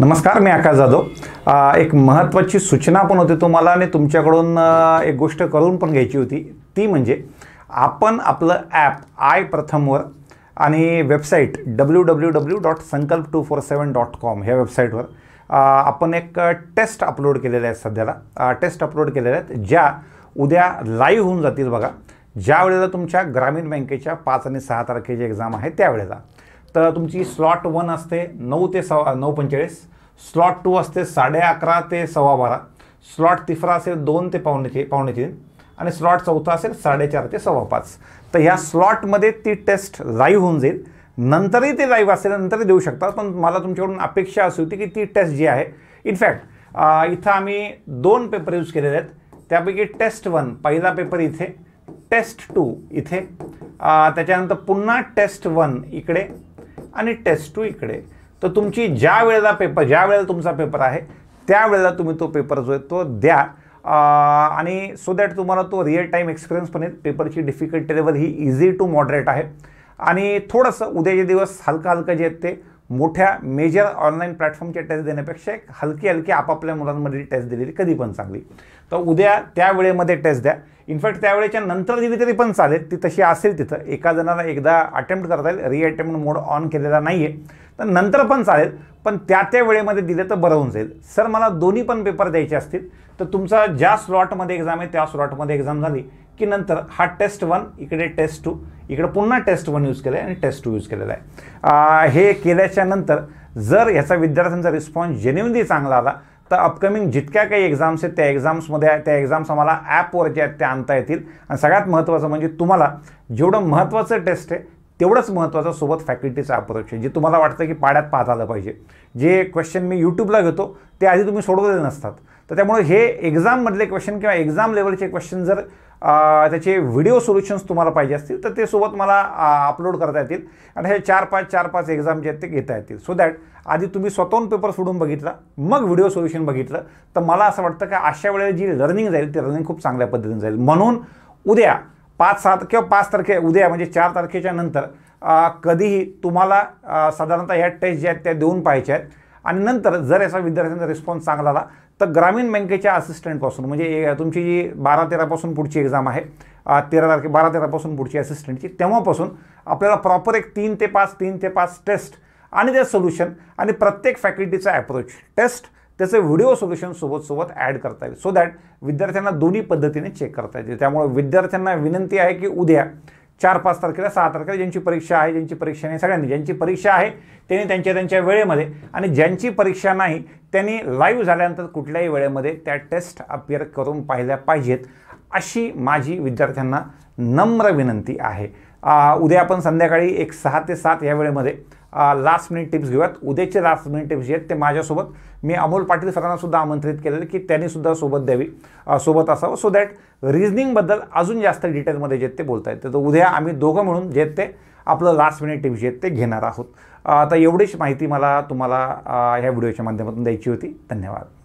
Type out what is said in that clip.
नमस्कार मी आकाश जाधव एक महत्त्वाची सूचना पण होती तुम्हाला आणि तुमच्याकडून एक गोष्ट करून पण घ्यायची होती ती म्हणजे आपण आपलं ॲप आय प्रथमवर आणि website W W W dot Sankalp two four seven dot com ह्या वेबसाईटवर आपण एक टेस्ट अपलोड केलेले आहेत सध्याला टेस्ट अपलोड केलेल्या आहेत ज्या उद्या लाईव्ह होऊन जातील बघा ज्या वेळेला तुमच्या ग्रामीण बँकेच्या पाच आणि सहा तारखेची एक्झाम आहे त्यावेळेला तर तुमची स्लॉट वन असते नऊ ते सव्वा नऊ पंचेचाळीस स्लॉट टू असते साडे अकरा ते सव्वा बारा स्लॉट तिसरा असेल दोन ते पावणेचे पावणेचे आणि स्लॉट चौथा असेल साडेचार ते सव्वा पाच तर ह्या स्लॉटमध्ये ती टेस्ट लाईव्ह होऊन जाईल नंतरही ते लाईव्ह असेल नंतरही देऊ शकतात पण मला तुमच्याकडून अपेक्षा अशी होती की ती टेस्ट जी आहे इनफॅक्ट इथं आम्ही दोन पेपर यूज केलेले आहेत त्यापैकी टेस्ट वन पहिला पेपर इथे टेस्ट टू इथे त्याच्यानंतर पुन्हा टेस्ट वन इकडे आणि टेस्ट टू इकडे तर तुमची ज्या वेळेला पेपर ज्या वेळेला तुमचा पेपर आहे त्यावेळेला तुम्ही तो पेपर जो आहे तो द्या आणि सो दॅट तुम्हाला तो रिअल टाईम एक्सपिरियन्स पण येईल पेपरची डिफिकल्टी लेवल ही इझी टू मॉडरेट आहे आणि थोडंसं उद्याचे दिवस हलका हलका जे आहेत ते मोठ्या मेजर ऑनलाईन प्लॅटफॉर्मच्या टेस्ट देण्यापेक्षा एक हलकी हलकी आपापल्या मुलांमध्ये टेस्ट दिलेली कधी पण चांगली तर उद्या त्या वेळेमध्ये टेस्ट द्या इनफॅक्ट त्यावेळेच्या नंतर दिली तरी पण चालेल ती तशी असेल तिथं एका जणाला एकदा अटेम्प्ट करता येईल रिअटेम्प्ट मोड ऑन केलेला नाही आहे तर नंतर पण चालेल पण त्या त्या वेळेमध्ये दिलं तर बरं होऊन जाईल सर मला दोन्ही पण पेपर द्यायचे असतील तर तुमचा ज्या स्लॉटमध्ये एक्झाम आहे त्या स्लॉटमध्ये एक्झाम झाली की नंतर हा टेस्ट वन इकडे टेस्ट टू इकडे पुन्हा टेस्ट वन यूज केला आहे आणि टेस्ट टू यूज केलेला आहे हे केल्याच्या नंतर जर ह्याचा विद्यार्थ्यांचा रिस्पॉन्स जेन्युनली चांगला आला तर अपकमिंग जितक्या काही एक्झाम्स आहेत त्या एक्झाम्समध्ये त्या एक्झाम्स आम्हाला ॲपवर जे आहेत त्या आणता येतील आणि सगळ्यात महत्त्वाचं म्हणजे तुम्हाला जेवढं महत्त्वाचं टेस्ट आहे तेवढंच महत्त्वाचं सोबत फॅकल्टीचं अप्रोच आहे जे तुम्हाला वाटतं की पाड्यात पाहत आलं पाहिजे जे क्वेश्चन मी यूट्यूबला घेतो ते आधी तुम्ही सोडवले नसतात तर त्यामुळे हे एक्झाममधले क्वेश्चन किंवा एक्झाम लेवलचे क्वेश्चन जर त्याचे व्हिडिओ सोल्युशन्स तुम्हाला पाहिजे असतील तर ते सोबत मला अपलोड करता येतील आणि हे चार पाच चार पाच एक्झाम जे आहेत ते घेता येतील सो दॅट आधी तुम्ही स्वतःहून पेपर सोडून बघितला मग व्हिडिओ सोल्युशन बघितलं तर मला असं वाटतं की अशा वेळेला जी लर्निंग जाईल ती लर्निंग खूप चांगल्या पद्धतीने जाईल म्हणून उद्या पाच सात किंवा पाच तारखे उद्या म्हणजे चार तारखेच्या नंतर कधीही तुम्हाला साधारणतः ह्या टेस्ट ज्या आहेत त्या देऊन पाहायच्या आहेत आणि नंतर जर याचा विद्यार्थ्यांचा रिस्पॉन्स चांगला आला तर ग्रामीण बँकेच्या असिस्टंटपासून म्हणजे तुमची जी बारा तेरापासून पुढची एक्झाम आहे तेरा तारखे बारा तेरापासून पुढची असिस्टंटची तेव्हापासून आपल्याला प्रॉपर एक तीन ते पाच तीन ते पाच टेस्ट आणि ते सोल्युशन आणि प्रत्येक फॅकल्टीचा ॲप्रोच टेस्ट त्याचं व्हिडिओ सोल्युशन सोबत ॲड करता येईल सो दॅट विद्यार्थ्यांना दोन्ही पद्धतीने चेक करता येते त्यामुळे विद्यार्थ्यांना विनंती आहे की उद्या चार पाच तारखेला सहा तारखेला ज्यांची परीक्षा आहे ज्यांची परीक्षा नाही सगळ्यांनी ज्यांची परीक्षा आहे त्यांनी त्यांच्या त्यांच्या वेळेमध्ये आणि ज्यांची परीक्षा नाही त्यांनी लाईव्ह झाल्यानंतर कुठल्याही वेळेमध्ये त्या टेस्ट अपिअर करून पाहिल्या पाहिजेत अशी माझी विद्यार्थ्यांना नम्र विनंती आहे उद्या आपण संध्याकाळी एक सहा ते सात या वेळेमध्ये लास्ट मिनिट टिप्स घेऊयात उद्याचे लास्ट मिनिट टिप्स जे आहेत ते माझ्यासोबत मी अमोल पाटील सरांनासुद्धा आमंत्रित केलेलं की त्यांनीसुद्धा सोबत द्यावी सोबत असावं सो दॅट रिजनिंगबद्दल अजून जास्त डिटेलमध्ये जे ते बोलता येते तर उद्या आम्ही दोघं म्हणून जे ते आपलं लास्ट मिनिट टिप्स जे आहेत ते घेणार आहोत आता एवढीच माहिती मला तुम्हाला ह्या व्हिडिओच्या माध्यमातून द्यायची होती धन्यवाद